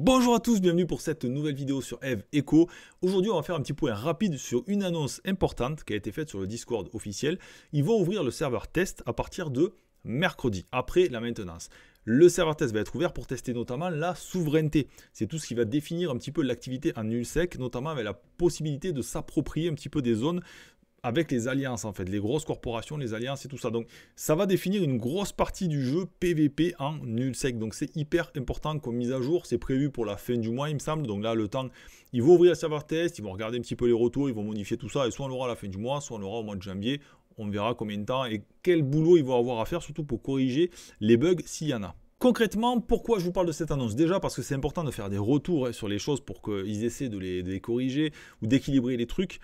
Bonjour à tous, bienvenue pour cette nouvelle vidéo sur Eve Echo. Aujourd'hui, on va faire un petit point rapide sur une annonce importante qui a été faite sur le Discord officiel. Ils vont ouvrir le serveur test à partir de mercredi, après la maintenance. Le serveur test va être ouvert pour tester notamment la souveraineté. C'est tout ce qui va définir un petit peu l'activité en nul sec, notamment avec la possibilité de s'approprier un petit peu des zones avec les alliances en fait, les grosses corporations, les alliances et tout ça. Donc ça va définir une grosse partie du jeu PVP en nul sec. Donc c'est hyper important comme mise à jour, c'est prévu pour la fin du mois il me semble. Donc là le temps, ils vont ouvrir le serveur test, ils vont regarder un petit peu les retours, ils vont modifier tout ça et soit on l'aura à la fin du mois, soit on l'aura au mois de janvier. On verra combien de temps et quel boulot ils vont avoir à faire, surtout pour corriger les bugs s'il y en a. Concrètement, pourquoi je vous parle de cette annonce Déjà parce que c'est important de faire des retours hein, sur les choses pour qu'ils essaient de les, corriger ou d'équilibrer les trucs.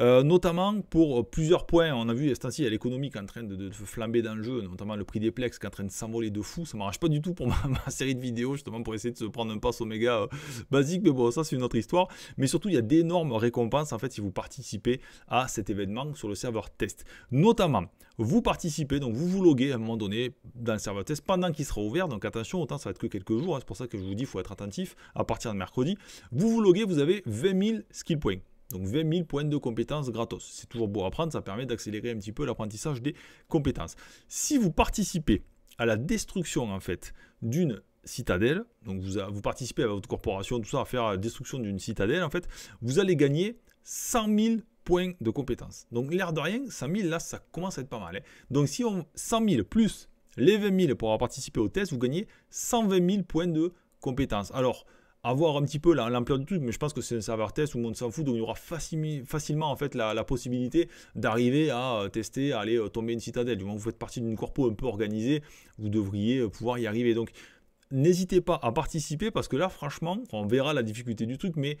Euh, notamment pour plusieurs points, on a vu cette ci il y a l'économie qui est en train de, flamber dans le jeu, notamment le prix des plex qui est en train de s'envoler de fou. Ça m'arrange pas du tout pour ma, série de vidéos, justement pour essayer de se prendre un pass oméga euh, basique, mais bon, ça c'est une autre histoire. Mais surtout, il y a d'énormes récompenses en fait si vous participez à cet événement sur le serveur test. Notamment, vous participez, donc vous vous loguez à un moment donné dans le serveur test pendant qu'il sera ouvert. Donc attention, autant ça va être que quelques jours, hein. c'est pour ça que je vous dis, il faut être attentif à partir de mercredi. Vous vous loguez, vous avez 20 000 skill points. Donc 20 000 points de compétences gratos. C'est toujours beau à prendre, ça permet d'accélérer un petit peu l'apprentissage des compétences. Si vous participez à la destruction en fait d'une citadelle, donc vous, vous participez à votre corporation, tout ça, à faire la euh, destruction d'une citadelle en fait, vous allez gagner 100 000 points de compétences. Donc l'air de rien, 100 000, là, ça commence à être pas mal. Hein. Donc si on 100 000 plus les 20 000 pour avoir participé au test, vous gagnez 120 000 points de compétences. Alors, avoir un petit peu l'ampleur du truc, mais je pense que c'est un serveur test où on s'en fout, donc il y aura facilement en fait la, possibilité d'arriver à euh, tester, à aller euh, tomber une citadelle. Du moment vous faites partie d'une corpo un peu organisée, vous devriez euh, pouvoir y arriver. Donc n'hésitez pas à participer parce que là, franchement, on verra la difficulté du truc, mais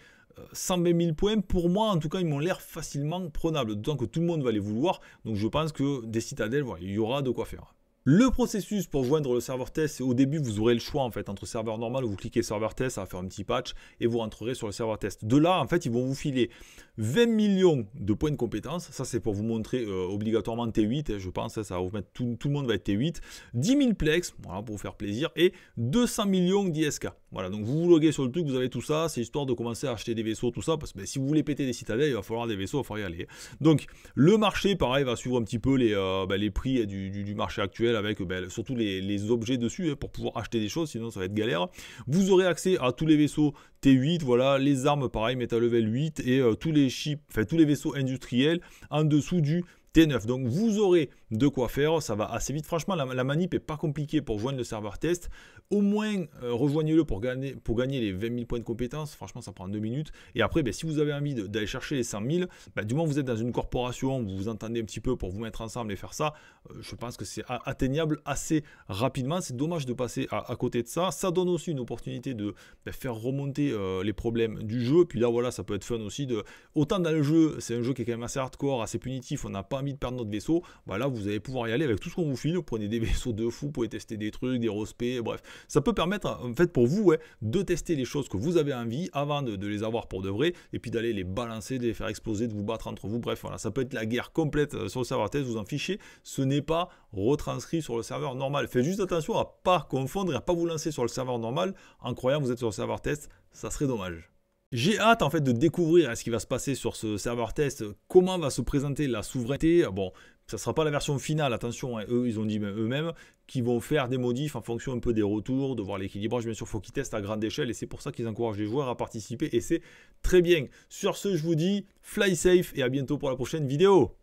120 euh, 000 points, pour moi, en tout cas, ils m'ont l'air facilement prenables, d'autant que tout le monde va les vouloir. Donc, je pense que des citadelles, il y aura de quoi faire. Le processus pour joindre le serveur test, au début vous aurez le choix en fait entre serveur normal ou vous cliquez serveur test, ça va faire un petit patch et vous rentrerez sur le serveur test. De là en fait ils vont vous filer 20 millions de points de compétences, ça c'est pour vous montrer euh, obligatoirement T8, hein, je pense, hein, ça va vous mettre tout, le monde va être T8, 10 000 plex, pour vous faire plaisir, et 200 millions d'ISK. Voilà, donc vous vous loguez sur le truc, vous avez tout ça, c'est histoire de commencer à acheter des vaisseaux, tout ça, parce que ben, si vous voulez péter des citadelles, il va falloir des vaisseaux, il va falloir y aller. Donc le marché, pareil, va suivre un petit peu les, euh, ben, les prix du, marché actuel, avec ben, surtout les, objets dessus, hein, pour pouvoir acheter des choses, sinon ça va être galère. Vous aurez accès à tous les vaisseaux T8, voilà, les armes, pareil, à Level 8, et euh, tous les chips, enfin tous les vaisseaux industriels en dessous du T9. Donc vous aurez de quoi faire, ça va assez vite. Franchement, la, manip est pas compliquée pour joindre le serveur test. Au moins, euh, rejoignez-le pour gagner, pour gagner les 20 000 points de compétence, Franchement, ça prend 2 minutes. Et après, ben, si vous avez envie d'aller chercher les 100 000, ben, du moins vous êtes dans une corporation, vous vous entendez un petit peu pour vous mettre ensemble et faire ça, euh, je pense que c'est atteignable assez rapidement. C'est dommage de passer à, côté de ça. Ça donne aussi une opportunité de ben, faire remonter euh, les problèmes du jeu. Puis là, voilà, ça peut être fun aussi. De... Autant dans le jeu, c'est un jeu qui est quand même assez hardcore, assez punitif. On n'a pas de perdre notre vaisseau, voilà bah vous allez pouvoir y aller avec tout ce qu'on vous file, vous prenez des vaisseaux de fou, vous pouvez tester des trucs, des respects, bref. Ça peut permettre en fait pour vous ouais, de tester les choses que vous avez envie avant de, les avoir pour de vrai, et puis d'aller les balancer, de les faire exploser, de vous battre entre vous, bref, voilà, ça peut être la guerre complète euh, sur le serveur test, vous en fichez, ce n'est pas retranscrit sur le serveur normal. Faites juste attention à pas confondre et à pas vous lancer sur le serveur normal en croyant que vous êtes sur le serveur test, ça serait dommage. J'ai hâte en fait de découvrir hein, ce qui va se passer sur ce serveur test, comment va se présenter la souveraineté. Bon, ça ne sera pas la version finale, attention, hein, eux ils ont dit ben, eux-mêmes qu'ils vont faire des modifs en fonction un peu des retours, de voir l'équilibrage. Bien sûr, il faut qu'ils testent à grande échelle et c'est pour ça qu'ils encouragent les joueurs à participer et c'est très bien. Sur ce, je vous dis fly safe et à bientôt pour la prochaine vidéo.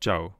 Ciao